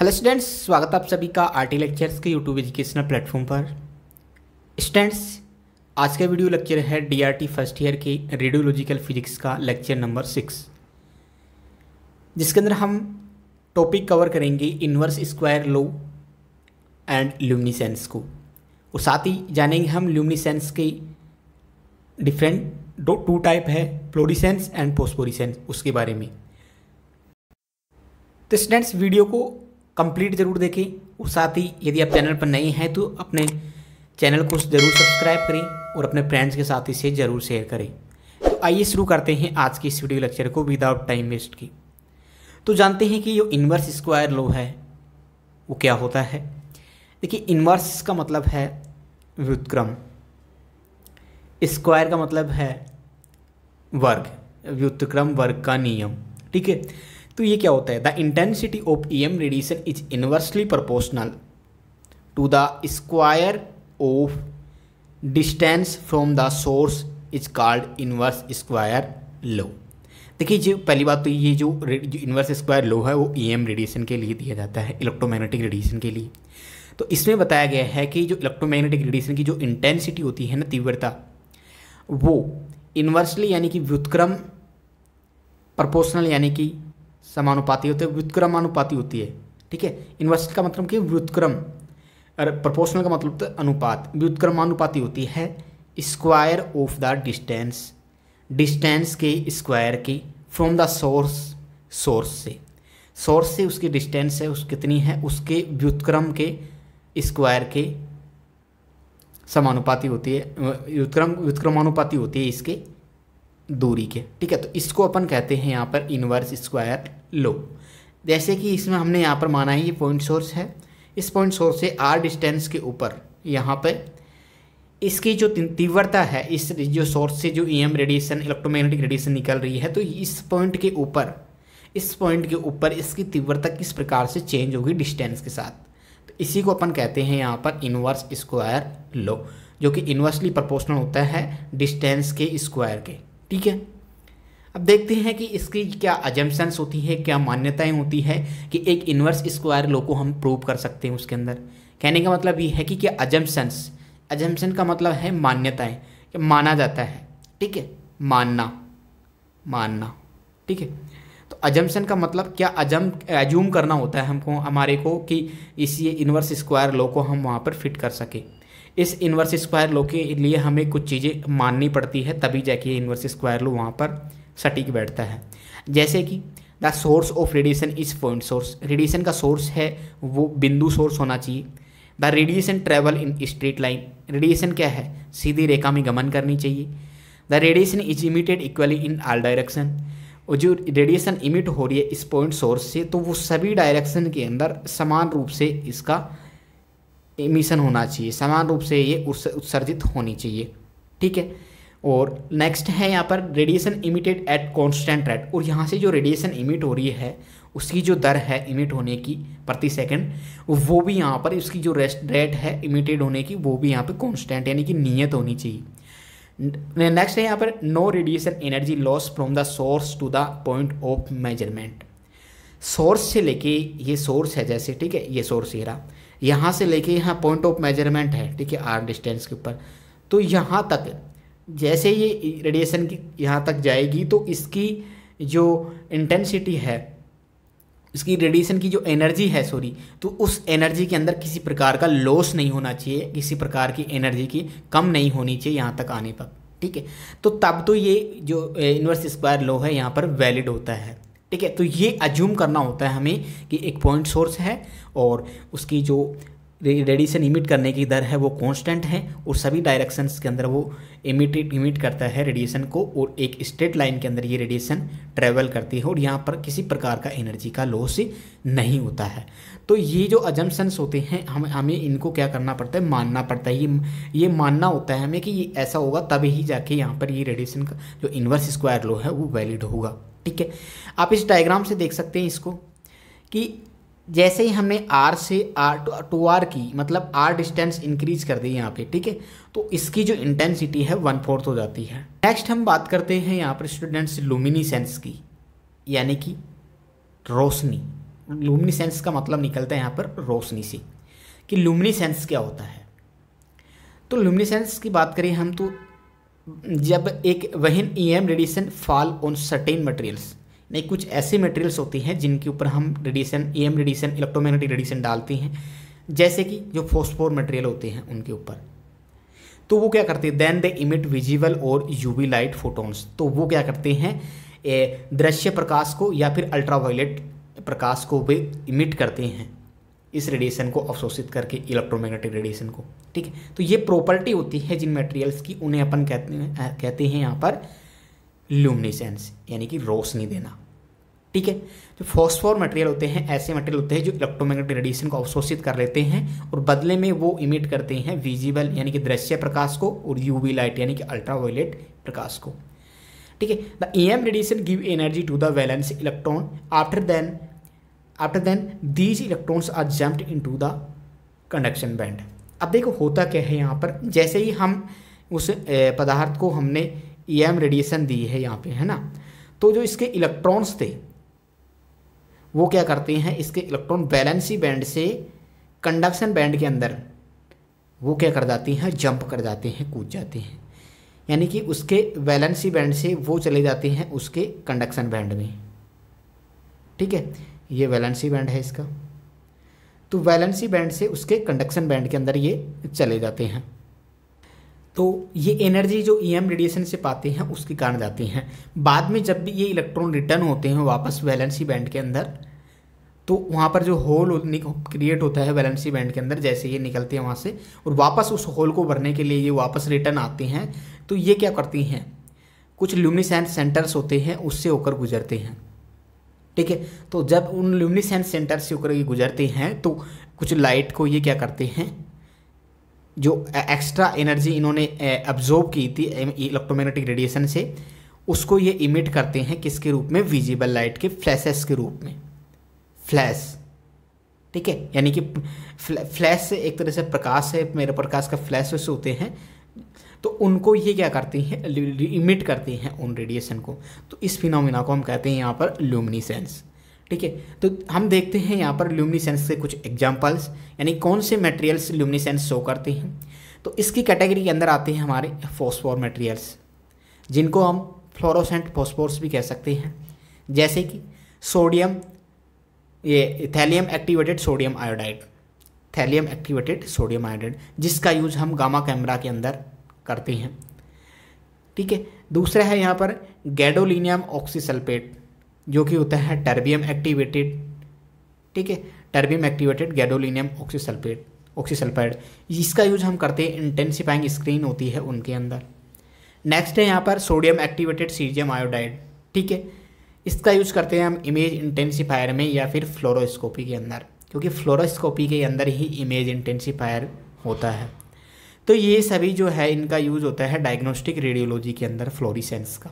hello students स्वागत आप सभी का आर टी लेक्चर्स के यूट्यूब एजुकेशनल प्लेटफॉर्म पर स्टूडेंट्स आज का वीडियो लेक्चर है डीआरटी फर्स्ट ईयर के रेडियोलॉजिकल फिजिक्स का लेक्चर नंबर सिक्स जिसके अंदर हम टॉपिक कवर करेंगे inverse square law and luminescence को और साथ ही जानेंगे हम ल्यूमिनिसेंस के डिफरेंट दो टू टाइप है फ्लोरिसेंस एंड पोस्पोरिसेंस उसके बारे में तो स्टूडेंट्स वीडियो को कंप्लीट ज़रूर देखें और साथ ही यदि आप चैनल पर नए हैं तो अपने चैनल को ज़रूर सब्सक्राइब करें और अपने फ्रेंड्स के साथ इसे ज़रूर शेयर करें तो आइए शुरू करते हैं आज की इस वीडियो लेक्चर को विदाउट टाइम वेस्ट की तो जानते हैं कि जो इन्वर्स स्क्वायर लो है वो क्या होता है देखिए इन्वर्स का मतलब है व्युतक्रम स्क्वायर का मतलब है वर्ग व्युतक्रम वर्ग का नियम ठीक है तो ये क्या होता है the intensity of E M radiation is inversely proportional to the square of distance from the source is called inverse square law देखिए जो पहली बात तो ये जो, जो इन्वर्स स्क्वायर लो है वो ई एम रेडिएशन के लिए दिया जाता है इलेक्ट्रोमैग्नेटिक रेडिएशन के लिए तो इसमें बताया गया है कि जो इलेक्ट्रोमैग्नेटिक रेडिएशन की जो इंटेंसिटी होती है ना तीव्रता वो इन्वर्सली यानी कि व्युतक्रम प्रपोर्शनल यानी कि समानुपाती होते हैं व्युत्क्रमानुपाती होती है ठीक है इनवर्स का मतलब कि व्युत्क्रम और प्रोपोर्शनल का मतलब तो अनुपात व्युत्क्रमानुपाती होती है square of the distance distance के स्क्वायर की फ्रॉम द सोर्स सोर्स से सोर्स से उसकी डिस्टेंस है उस कितनी है उसके व्युत्क्रम के स्क्वायर के समानुपाती होती है व्युत्क्रम व्युत्क्रमानुपाती होती है इसके दूरी के ठीक है तो इसको अपन कहते हैं यहाँ पर इनवर्स स्क्वायर लो जैसे कि इसमें हमने यहाँ पर माना है ये पॉइंट सोर्स है इस पॉइंट सोर्स से आर डिस्टेंस के ऊपर यहाँ पर इसकी जो तीव्रता है इस जो सोर्स से जो ईएम रेडिएशन इलेक्ट्रोमैग्नेटिक रेडिएशन निकल रही है तो इस पॉइंट के ऊपर इस पॉइंट के ऊपर इसकी तीव्रता किस प्रकार से चेंज होगी डिस्टेंस के साथ तो इसी को अपन कहते हैं यहाँ पर इनवर्स स्क्वायर लो जो कि इन्वर्सली प्रपोर्शनल होता है डिस्टेंस के स्क्वायर के ठीक है अब देखते हैं कि इसकी क्या अजम्पन्स होती है क्या मान्यताएं होती है कि एक इन्वर्स स्क्वायर लो को हम प्रूव कर सकते हैं उसके अंदर कहने का मतलब ये है कि क्या अजम्पन्स अजम्पन का मतलब है मान्यताएं कि माना जाता है ठीक है मानना मानना ठीक है तो अजम्पन का मतलब क्या अजम एजूम करना होता है हमको हमारे को कि इस ये इन्वर्स स्क्वायर लो को हम वहाँ पर फिट कर सकें इस इन्वर्स स्क्वायर लो के लिए हमें कुछ चीज़ें माननी पड़ती है तभी जाके ये इन्वर्स स्क्वायर लो वहाँ पर सटीक बैठता है जैसे कि the source of radiation is point source radiation का सोर्स है वो बिंदु सोर्स होना चाहिए the radiation travel in straight line radiation क्या है सीधी रेखा में गमन करनी चाहिए the radiation is emitted equally in all direction और जो रेडिएशन इमिट हो रही है इस पॉइंट सोर्स से तो वो सभी डायरेक्शन के अंदर समान रूप से इसका इमिशन होना चाहिए समान रूप से ये उत्सर्जित होनी चाहिए ठीक है और नेक्स्ट है यहाँ पर radiation emitted at constant rate और यहाँ से जो रेडिएशन इमिट हो रही है उसकी जो दर है इमिट होने की प्रति सेकंड वो भी यहाँ पर उसकी जो रेस्ट रेट है इमिटेड होने की वो भी यहाँ पर कॉन्स्टेंट यानी कि नियत होनी चाहिए नेक्स्ट है यहाँ पर no radiation energy loss from the source to the point of measurement source से लेके ये सोर्स है जैसे ठीक है ये सोर्स ये रहा यहाँ से लेके यहाँ पॉइंट ऑफ मेजरमेंट है ठीक है आर डिस्टेंस के ऊपर तो यहाँ तक जैसे ये रेडिएशन की यहाँ तक जाएगी तो इसकी जो इंटेंसिटी है इसकी रेडिएशन की जो एनर्जी है सॉरी तो उस एनर्जी के अंदर किसी प्रकार का लॉस नहीं होना चाहिए किसी प्रकार की एनर्जी की कम नहीं होनी चाहिए यहाँ तक आने पर ठीक है तो तब तो ये जो इन्वर्स स्क्वायर लॉ है यहाँ पर वैलिड होता है ठीक है तो ये अज्यूम करना होता है हमें कि एक पॉइंट सोर्स है और उसकी जो रेडिएशन इमिट करने की दर है वो कांस्टेंट है और सभी डायरेक्शंस के अंदर वो इमिटेड इमिट करता है रेडिएशन को और एक स्ट्रेट लाइन के अंदर ये रेडिएशन ट्रेवल करती है और यहाँ पर किसी प्रकार का एनर्जी का लॉस नहीं होता है तो ये जो अजम्पन्स होते हैं हम हमें इनको क्या करना पड़ता है मानना पड़ता है ये ये मानना होता है हमें कि ये ऐसा होगा तभी ही जाके यहाँ पर ये रेडिएशन का जो इन्वर्स स्क्वायर लॉ है वो वैलिड होगा ठीक है आप इस डायग्राम से देख सकते हैं इसको कि जैसे ही हमने आर से आर टू, टू आर की मतलब आर डिस्टेंस इंक्रीज कर दी यहाँ पे ठीक है तो इसकी जो इंटेंसिटी है वन फोर्थ हो जाती है नेक्स्ट हम बात करते हैं यहाँ पर स्टूडेंट्स लुमिनीसेंस की यानी कि रोशनी लुमिनीसेंस का मतलब निकलता है यहाँ पर रोशनी से कि लुमिनीसेंस क्या होता है तो लुमिनीसेंस की बात करें हम तो जब एक वहन E M radiation fall on certain materials नहीं कुछ ऐसे मटेरियल्स होती हैं जिनके ऊपर हम radiation E M radiation electromagnetic radiation डालती हैं जैसे कि जो फोस्फोर मटेरियल होते हैं उनके ऊपर तो वो क्या करते हैं देन दे इमिट विजिबल और यूवी लाइट फोटोन्स तो वो क्या करते हैं दृश्य प्रकाश को या फिर अल्ट्रावायलेट प्रकाश को वे इमिट करते हैं इस रेडिएशन को अवशोषित करके इलेक्ट्रोमैग्नेटिक रेडिएशन को ठीक है तो ये प्रॉपर्टी होती है जिन मटेरियल्स की उन्हें अपन कहते हैं कहते हैं यहाँ पर ल्यूमिनेसेंस यानी कि रोशनी देना ठीक है जो फॉस्फोर मटेरियल होते हैं ऐसे मटेरियल होते हैं जो इलेक्ट्रोमैग्नेटिक रेडिएशन को अवशोषित कर लेते हैं और बदले में वो इमिट करते हैं विजिबल यानी कि दृश्य प्रकाश को और यूवी लाइट यानी कि अल्ट्रावायलेट प्रकाश को ठीक है the E M radiation give energy to the valence electron after then after then these electrons are jumped into the conduction band अब देखो होता क्या है यहाँ पर जैसे ही हम उस पदार्थ को हमने ई एम रेडिएशन दी है यहाँ पे है ना तो जो इसके इलेक्ट्रॉन्स थे वो क्या करते हैं इसके इलेक्ट्रॉन बैलेंसी बैंड से कंडक्शन बैंड के अंदर वो क्या कर जाते हैं जंप कर जाते हैं कूद जाते हैं यानी कि उसके वैलेंसी बैंड से वो चले जाते हैं उसके कंडक्शन बैंड में ठीक है ये वैलेंसी बैंड है इसका तो वैलेंसी बैंड से उसके कंडक्शन बैंड के अंदर ये चले जाते हैं तो ये एनर्जी जो ई e रेडिएशन से पाते हैं उसके कारण जाती हैं बाद में जब भी ये इलेक्ट्रॉन रिटर्न होते हैं वापस वैलेंसी बैंड के अंदर तो वहाँ पर जो होल क्रिएट होता है वैलेंसी बैंड के अंदर जैसे ये निकलते हैं वहाँ से और वापस उस होल को भरने के लिए ये वापस रिटर्न आते हैं तो ये क्या करती हैं कुछ ल्यूमिनिसेंट सेंटर्स होते हैं उससे होकर गुजरते हैं ठीक है तो जब उन ल्यूमिनिसेंट सेंटर से होकर ये गुजरते हैं तो कुछ लाइट को ये क्या करते हैं जो एक्स्ट्रा e- एनर्जी इन्होंने अब्जॉर्व e- की थी इलेक्ट्रोमैग्नेटिक e- रेडिएशन से उसको ये इमिट करते हैं किसके रूप में विजिबल लाइट के फ्लैशेस के रूप में फ्लैश ठीक है यानी कि फ्लैश से एक तरह से प्रकाश है मेरे प्रकाश का फ्लैश होते हैं तो उनको ये क्या करती हैं इमिट करती हैं उन रेडिएशन को तो इस फिनोमिना को हम कहते हैं यहाँ पर ल्यूमिनीसेंस ठीक है तो हम देखते हैं यहाँ पर ल्यूमिनिसेंस के कुछ एग्जाम्पल्स यानी कौन से मटेरियल्स ल्यूमिनिसेंस शो करते हैं तो इसकी कैटेगरी के अंदर आते हैं हमारे फॉस्फोर मटेरियल्स जिनको हम फ्लोरोसेंट फॉस्फोर्स भी कह सकते हैं जैसे कि सोडियम ये thallium activated sodium iodide thallium activated sodium iodide जिसका यूज हम गामा कैमरा के अंदर करते हैं ठीक है दूसरा है यहाँ पर गैडोलिनियम ऑक्सीसल्फेट जो कि होता है टर्बियम एक्टिवेटेड ठीक है terbium activated gadolinium oxysulfate oxysulfide इसका यूज हम करते हैं इंटेंसिफाइंग स्क्रीन होती है उनके अंदर नेक्स्ट है यहाँ पर सोडियम एक्टिवेटेड सीजियम आयोडाइड ठीक है इसका यूज करते हैं हम इमेज इंटेंसिफायर में या फिर फ्लोरोस्कोपी के अंदर क्योंकि फ्लोरोस्कोपी के अंदर ही इमेज इंटेंसिफायर होता है तो ये सभी जो है इनका यूज़ होता है डायग्नोस्टिक रेडियोलॉजी के अंदर फ्लोरिसेंस का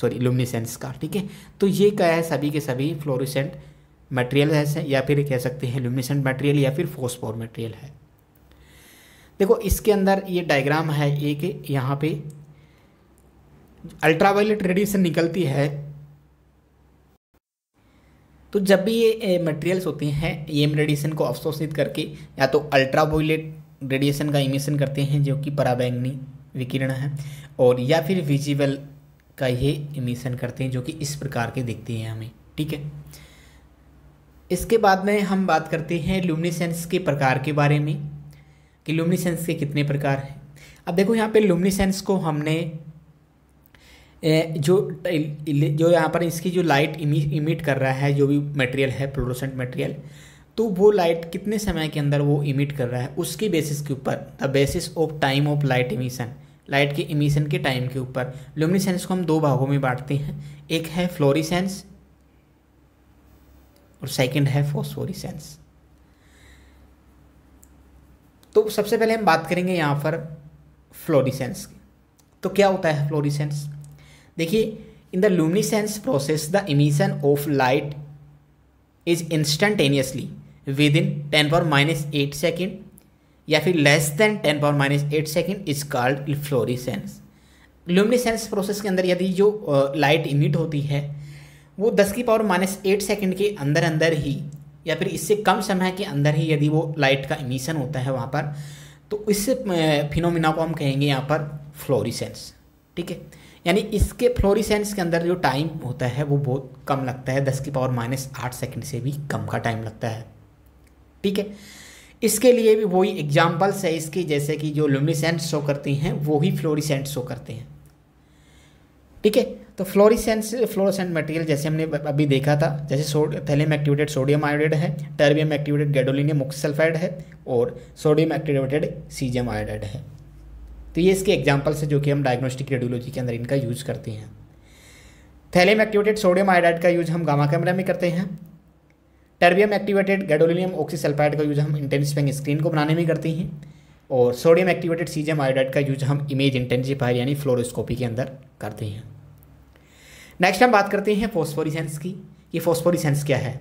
सॉरी लुमिनिसेंस का ठीक है तो ये क्या है सभी के सभी फ्लोरिसेंट मटेरियल है या फिर कह सकते हैं लुमिनिसेंट मटेरियल या फिर फोस्फोर मटेरियल है देखो इसके अंदर ये डायग्राम है एक यहाँ पे अल्ट्रावायलेट रेडिएशन निकलती है तो जब भी ये मटेरियल्स होते हैं ये e रेडिएशन को अवशोषित करके या तो अल्ट्रावायलेट रेडिएशन का इमिशन करते हैं जो कि पराबैंगनी विकिरण है और या फिर विजिबल का ये इमिशन करते हैं जो कि इस प्रकार के दिखते हैं हमें ठीक है इसके बाद में हम बात करते हैं लुमिनिसेंस के प्रकार के बारे में कि लुमिनिसेंस के कितने प्रकार हैं अब देखो यहाँ पे लुमिनिसेंस को हमने जो जो यहाँ पर इसकी जो लाइट इमिट कर रहा है जो भी मटेरियल है प्रोडोसेंट मटेरियल तो वो लाइट कितने समय के अंदर वो इमिट कर रहा है उसके बेसिस के ऊपर the basis of time of light emission light के इमिशन के टाइम के ऊपर ल्यूमिनिसेंस को हम दो भागों में बांटते हैं एक है फ्लोरिसेंस और सेकंड है फोस्फोरिसेंस तो सबसे पहले हम बात करेंगे यहाँ पर फ्लोरिसेंस की तो क्या होता है फ्लोरिसेंस देखिए in the luminescence process the emission of light is instantaneously within ten पर माइनस एट सेकेंड या फिर less than ten power minus eight second is called fluorescence luminescence process के अंदर यदि जो लाइट इमिट होती है वो दस की पावर माइनस एट सेकेंड के अंदर अंदर ही या फिर इससे कम समय के अंदर ही यदि वो लाइट का इमिशन होता है वहाँ पर तो इस फिनोमिना को हम कहेंगे यहाँ पर फ्लोरिसेंस ठीक है यानी इसके फ्लोरिसेंस के अंदर जो टाइम होता है वो बहुत कम लगता है दस की पावर माइनस आठ सेकेंड से भी कम का टाइम लगता है ठीक है इसके लिए भी वही एग्जाम्पल्स है इसकी जैसे कि जो लुमिसेंट शो करती हैं वो ही फ्लोरिसेंट शो करते हैं ठीक है तो फ्लोरिसेंस फ्लोरोसेंट मटेरियल जैसे हमने अभी देखा था जैसे thallium thallium activated sodium iodide है टर्बियम एक्टिवेटेड गेडोलिनियम ऑक्सल्फाइड है और सोडियम एक्टिवेटेड सीजियम आयोडाइड है तो ये इसके एग्जाम्पल्स है जो कि हम डायग्नोस्टिक रेडियोलॉजी के अंदर इनका यूज़ करते हैं थैलियम एक्टिवेटेड सोडियम आयोडाइड का यूज हम गामा कैमरा में करते हैं टर्बियम एक्टिवेटेड गैडोलिनियम ऑक्सीसल्फाइड का यूज़ हम इंटेंसिफाइंग स्क्रीन को बनाने में करते हैं और सोडियम एक्टिवेटेड सीजियम आयोडाइड का यूज हम इमेज इंटेंसिफायर यानी फ्लोरोस्कोपी के अंदर करते हैं नेक्स्ट हम बात करते हैं फोस्फोरिसेंस की ये फोस्फोरिसेंस क्या है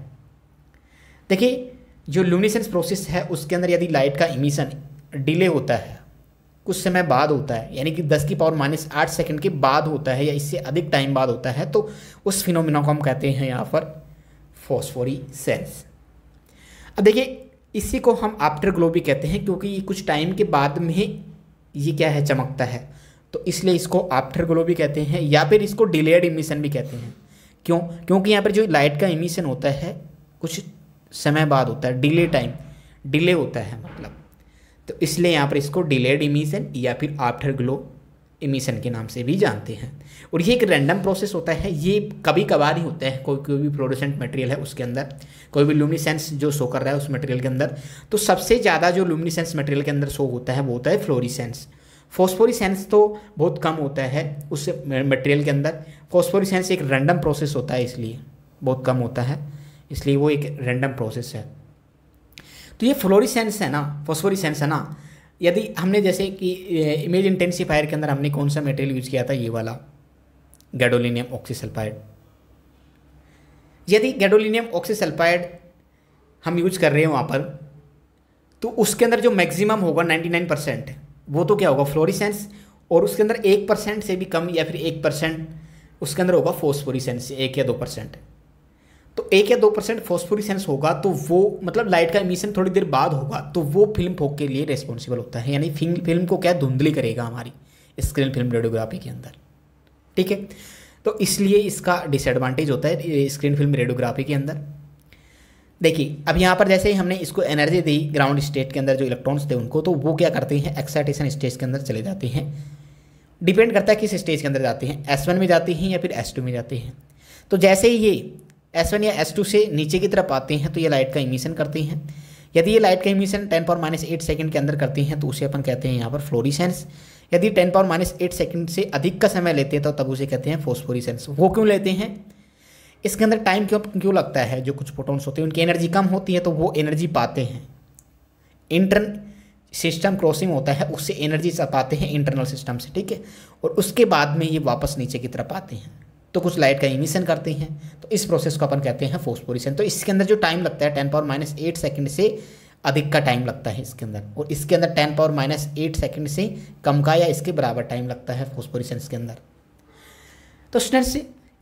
देखिए जो लुमिनेसेंस प्रोसेस है उसके अंदर यदि लाइट का इमिशन डिले होता है कुछ समय बाद होता है यानी कि 10 की पावर माइनस आठ सेकेंड के बाद होता है या इससे अधिक टाइम बाद होता है तो उस फिनोमिना को हम कहते हैं यहाँ पर फॉस्फोरी फॉस्फोरीसेंस अब देखिए इसी को हम आफ्टर ग्लो भी कहते हैं क्योंकि ये कुछ टाइम के बाद में ये क्या है चमकता है तो इसलिए इसको आफ्टर ग्लो भी कहते हैं या फिर इसको डिलेड इमिशन भी कहते हैं क्यों क्योंकि यहाँ पर जो लाइट का इमिशन होता है कुछ समय बाद होता है डिले टाइम डिले होता है मतलब तो इसलिए यहाँ पर इसको डिलेड इमिशन या फिर आफ्टर ग्लो इमिशन के नाम से भी जानते हैं और ये एक रैंडम प्रोसेस होता है ये कभी कभार ही होता है कोई कोई भी फ्लोरोसेंट मटेरियल है उसके अंदर कोई भी लुमिनिसेंस जो शो कर रहा है उस मटेरियल के अंदर तो सबसे ज़्यादा जो लुमिनिसेंस मटेरियल के अंदर शो होता है वो होता है फ्लोरिसेंस फॉस्फोरिसेंस तो बहुत कम होता है उस मटेरियल के अंदर फॉस्फोरिसेंस एक रैंडम प्रोसेस होता है इसलिए बहुत कम होता है इसलिए वो एक रैंडम प्रोसेस है तो ये फ्लोरिसेंस है ना फॉस्फोरिसेंस है ना यदि हमने जैसे कि इमेज इंटेंसीफायर के अंदर हमने कौन सा मटेरियल यूज़ किया था ये वाला गैडोलिनियम ऑक्सीसल्फाइड यदि गैडोलिनियम ऑक्सीसल्फाइड हम यूज कर रहे हैं वहाँ पर तो उसके अंदर जो मैक्सिमम होगा 99 परसेंट वो तो क्या होगा फ्लोरिसेंस और उसके अंदर एक परसेंट से भी कम या फिर एक परसेंट उसके अंदर होगा फोस्फोरिसेंस एक या दो परसेंट तो एक या दो परसेंट फॉस्फोरिसेंस होगा तो वो मतलब लाइट का एमिशन थोड़ी देर बाद होगा तो वो फिल्म फोक के लिए रेस्पॉन्सिबल होता है यानी फिल्म को क्या धुंधली करेगा हमारी स्क्रीन फिल्म रेडियोग्राफी के अंदर ठीक है तो इसलिए इसका डिसएडवांटेज होता है स्क्रीन फिल्म रेडियोग्राफी के अंदर देखिए अब यहाँ पर जैसे ही हमने इसको एनर्जी दी ग्राउंड स्टेट के अंदर जो इलेक्ट्रॉन्स थे उनको तो वो क्या करते हैं एक्साइटेशन स्टेज के अंदर चले जाते हैं डिपेंड करता है किस स्टेज के अंदर जाते हैं एस वन में जाते हैं या फिर एस टू में जाते हैं तो जैसे ही ये एस वन या एस टू से नीचे की तरफ आते हैं तो ये लाइट का इमिशन करते हैं यदि ये लाइट का emission ten power minus eight second के अंदर करते हैं तो उसे अपन कहते हैं यहाँ पर फ्लोरिसेंस यदि ten power minus eight second से अधिक का समय लेते हैं तो तब उसे कहते हैं फोस्फोरिसेंस वो क्यों लेते हैं इसके अंदर टाइम क्यों क्यों लगता है जो कुछ प्रोटोन्स होते हैं उनकी एनर्जी कम होती है तो वो एनर्जी पाते हैं इंटरन सिस्टम क्रॉसिंग होता है उससे एनर्जी पाते हैं इंटरनल सिस्टम से ठीक है और उसके बाद में ये वापस नीचे की तरफ आते हैं तो कुछ लाइट का इमिशन करते हैं तो इस प्रोसेस को अपन कहते हैं फोस्पोरेशन तो इसके अंदर जो टाइम लगता है ten power minus eight second से अधिक का टाइम लगता है इसके अंदर और इसके अंदर ten power minus eight second से कम का या इसके बराबर टाइम लगता है फोस्पोरिसेंस के अंदर तो स्टूडेंट्स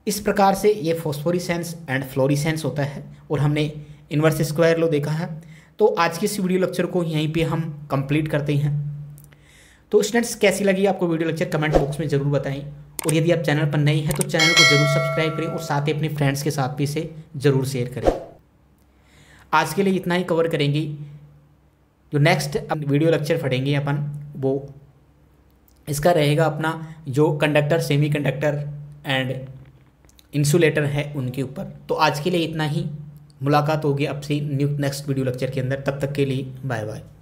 इस प्रकार से ये फोस्फोरिसेंस एंड फ्लोरिसेंस होता है और हमने इन्वर्स स्क्वायर लो देखा है तो आज के इस वीडियो लेक्चर को यहीं पे हम कंप्लीट करते हैं तो स्टूडेंट्स कैसी लगी आपको वीडियो लेक्चर कमेंट बॉक्स में ज़रूर बताएं और यदि आप चैनल पर नए हैं तो चैनल को जरूर सब्सक्राइब करें और साथ ही अपने फ्रेंड्स के साथ भी इसे ज़रूर शेयर करें आज के लिए इतना ही कवर करेंगे जो नेक्स्ट वीडियो लेक्चर पढ़ेंगे अपन वो इसका रहेगा अपना जो conductor semi conductor and insulator है उनके ऊपर तो आज के लिए इतना ही मुलाकात होगी आपसे नेक्स्ट वीडियो लेक्चर के अंदर तब तक के लिए बाय बाय